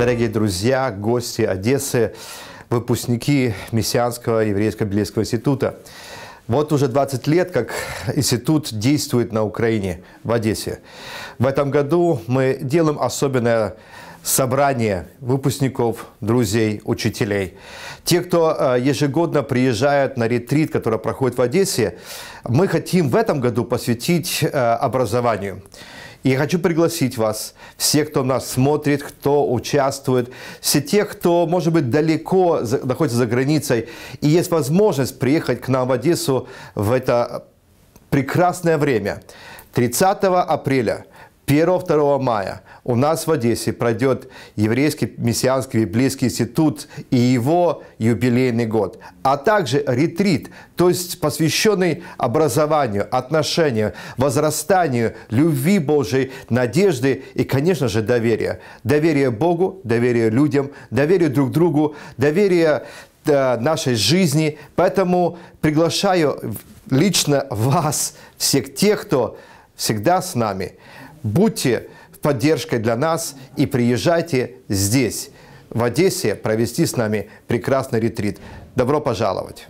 Дорогие друзья, гости Одессы, выпускники Мессианского еврейского библейского института. Вот уже 20 лет, как институт действует на Украине, в Одессе. В этом году мы делаем особенное собрание выпускников, друзей, учителей. Те, кто э, ежегодно приезжают на ретрит, который проходит в Одессе, мы хотим в этом году посвятить э, образованию. И я хочу пригласить вас, все, кто нас смотрит, кто участвует, все те, кто, может быть, далеко находится за границей, и есть возможность приехать к нам в Одессу в это прекрасное время. 30 апреля – 1-2 мая у нас в Одессе пройдет Еврейский мессианский библейский институт и его юбилейный год, а также ретрит, то есть посвященный образованию, отношениям, возрастанию, любви Божией, надежды и, конечно же, доверия. Доверие Богу, доверие людям, доверие друг другу, доверие э, нашей жизни. Поэтому приглашаю лично вас, всех тех, кто всегда с нами будьте поддержкой для нас и приезжайте здесь, в Одессе, провести с нами прекрасный ретрит. Добро пожаловать!